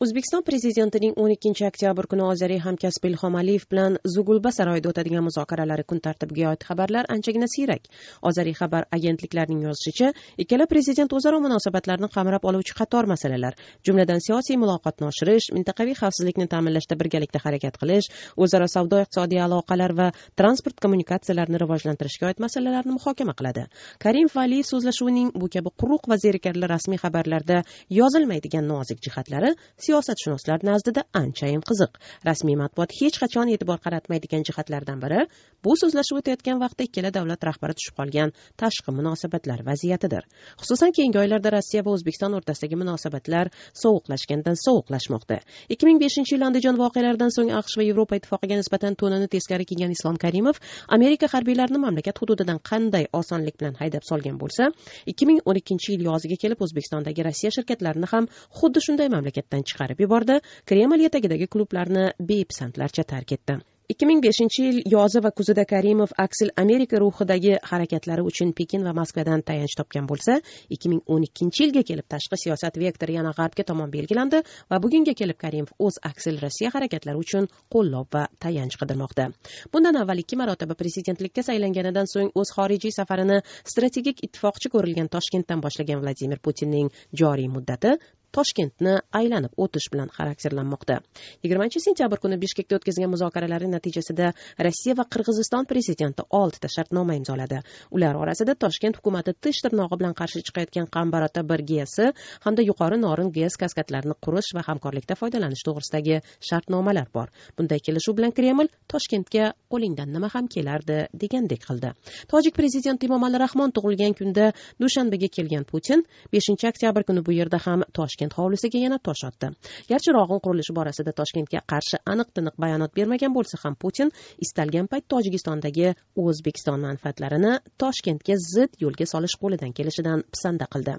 o'zbekiston prezidentining o'n ikkinchi oktyabr kuni ozariy hamkasbi ilhom aliyev bilan zugulba saroyida o'tadigan muzokaralari kun tartibiga oid xabarlar anchagina siyrak ozariy xabar agentliklarining yozishicha ikkala prezident o'zaro munosabatlarni qamrab oluvchi qator masalalar jumladan siyosiy muloqotni oshirish mintaqaviy xavfsizlikni ta'minlashda birgalikda harakat qilish o'zaro savdo iqtisodiy aloqalar va transport kommunikatsiyalarini rivojlantirishga oid masalalarni muhokama qiladi karimov va aliyev so'zlashuvining bu kabi quruq va zerikarli rasmiy xabarlarda yozilmaydigan nozik jihatlari siyosatshunoslar nazdida anchayin qiziq rasmiy matbuot hech qachon e'tibor qaratmaydigan jihatlardan biri bu so'zlashuv o'tayotgan vaqtda ikkala davlat rahbari tushib qolgan tashqi munosabatlar vaziyatidir xususan keyingi oylarda rossiya va o'zbekiston o'rtasidagi munosabatlar sovuqlashgandan sovuqlashmoqda ikki ming beshinchi yil andijon voqealaridan so'ng aqsh va yevropa ittifoqiga nisbatan to'nini teskari kiygan islom karimov amerika harbiylarini mamlakat hududidan qanday osonlik bilan haydab solgan bo'lsa ikki ming o'n ikkinchi yil yoziga kelib o'zbekistondagi rossiya shirkatlarini ham xuddi shunday mamlakatdan chiqarib chiqarib yubordi kreml yetagidagi klublarni bepisandlarcha tark etdi 2005 yil yozi va kuzida karimov aksil amerika ruhidagi harakatlari uchun pekin va moskvadan tayanch topgan bo'lsa 2012 yilga kelib tashqi siyosat vektori yana g'arbga tomon belgilandi va bugunga kelib karimov o'z aksil rossiya harakatlari uchun qo'llov va tayanch qidirmoqda bundan avval ikki marotaba prezidentlikka saylanganidan so'ng o'z xorijiy safarini strategik ittifoqchi ko'rilgan toshkentdan boshlagan vladimir putinning joriy muddati toshkentni aylanib o'tish bilan xarakterlanmoqda yigirmanchi sentyabr kuni bishkekda o'tkazilgan muzokaralarning natijasida rossiya va qirg'iziston prezidenti oltita shartnoma imzoladi ular orasida toshkent hukumati tish tirnog'i bilan qarshi chiqayotgan qambarota bir gesi hamda yuqori norin gez kaskadlarini qurish va hamkorlikda foydalanish to'g'risidagi shartnomalar bor bunday kelishuv bilan kreml toshkentga qo'lingdan nima ham kelardi degandek qildi tojik prezidenti imomali rahmon tug'ilgan kunda dushanbega kelgan putin beshinchi oktyabr kuni bu yerda ham toshkent toshkent hovlisiga yana tosh otdi garchi rog'un qurilishi borasida toshkentga qarshi aniq tiniq bayonot bermagan bo'lsa ham putin istalgan payt tojikistondagi o'zbekiston manfaatlarini toshkentga zid yo'lga solish qo'lidan kelishidan pisanda qildi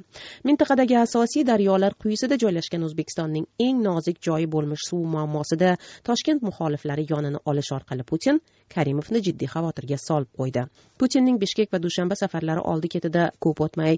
mintaqadagi asosiy daryolar quyisida joylashgan o'zbekistonning eng nozik joyi bo'lmish suv muammosida toshkent muxoliflari yonini olish orqali putin karimovni jiddiy xavotirga solib qo'ydi putinning bishkek va dushanba safarlari oldi ketida ko'p o'tmay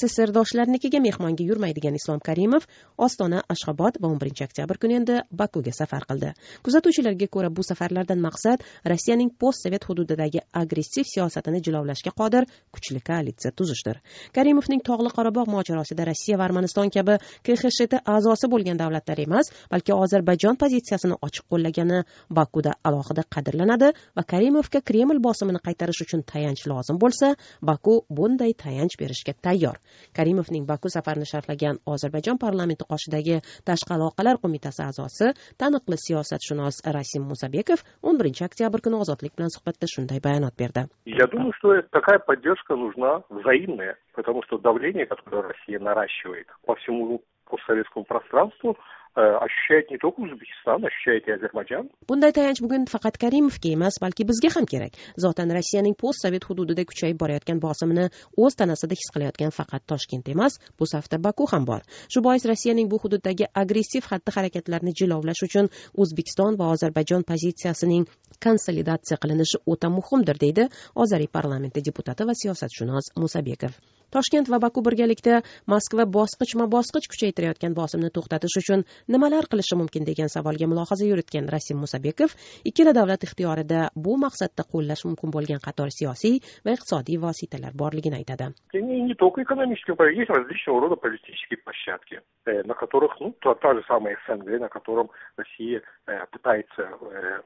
sssrdoshlarnikiga mehmonga yurmaydigan islom karimov ostona ashxobod va o'n birinchi oktyabr kuni endi bakuga safar qildi kuzatuvchilarga ko'ra bu safarlardan maqsad rossiyaning post sovet hududidagi agressiv siyosatini jilovlashga qodir kuchli koalitsiya tuzishdir karimovning tog'li qorabog' mojarosida rossiya va armaniston kabi kxsht a'zosi bo'lgan davlatlar emas balki ozarbayjon pozitsiyasini ochiq qo'llagani bakuda alohida qadrlanadi va karimovga kreml bosimini qaytarish uchun tayanch lozim bo'lsa baku bunday tayanch berishga tayyor karimovning baku safarini sharhlagan ozarbayjon parlamenti qoshidagi tashqi aloqalar qo'mitasi a'zosi taniqli siyosatshunos rasim musabekov o'n birinchi oktyabr kuni ozodlik bilan suhbatda shunday bayonot berdi я думаю что такая поддержка нужна взаимная потому что давление которое россия наращивает по всему постсоветскому пространству э, ощущает не только O'zbekiston, ощущает и Ozarbayjon. Bunday tayanch bugun faqat Karimovga emas, balki bizga ham kerak. Zotan Rossiyaning postsovet hududida kuchayib borayotgan bosimini o'z tanasida his qilayotgan faqat Toshkent emas, bu safda Baku ham bor. Shu bois Rossiyaning bu hududdagi agressiv xatti-harakatlarni jilovlash uchun O'zbekiston va Ozarbayjon pozitsiyasining konsolidatsiya qilinishi o'ta muhimdir, deydi Ozariy parlamenti deputati va siyosatshunos Musabekov. toshkent va baku birgalikda moskva bosqichma bosqich kuchaytirayotgan bosimni to'xtatish uchun nimalar qilishi mumkin degan savolga mulohaza yuritgan rasim musabekov ikkala davlat ixtiyorida bu maqsadda qo'llash mumkin bo'lgan qator siyosiy va iqtisodiy vositalar borligini aytadi не только экономические, есть различного рода политические площадки, э, на которых, ну, та, та же самая СНГ, на котором Россия э, пытается э,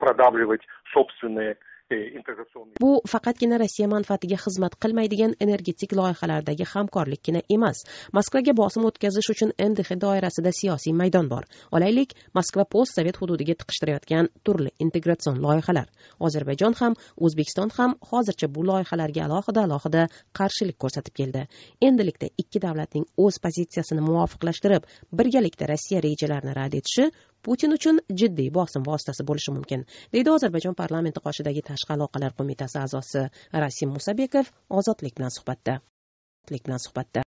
продавливать собственные bu faqatgina rossiya manfaatiga xizmat qilmaydigan energetik loyihalardagi hamkorlikkina emas moskvaga bosim o'tkazish uchun mdh doirasida siyosiy maydon bor olaylik moskva post sovet hududiga tiqishtirayotgan turli integratsion loyihalar ozarbayjon ham o'zbekiston ham hozircha bu loyihalarga alohida alohida qarshilik ko'rsatib keldi endilikda ikki davlatning o'z pozitsiyasini muvofiqlashtirib birgalikda rossiya rejalarini rad etishi putin uchun jiddiy bosim vositasi bo'lishi mumkin deydi ozarbayjon parlamenti qoshidagi tashqi aloqalar qo'mitasi a'zosi rasim musabekov ozodlik bilan suhbatda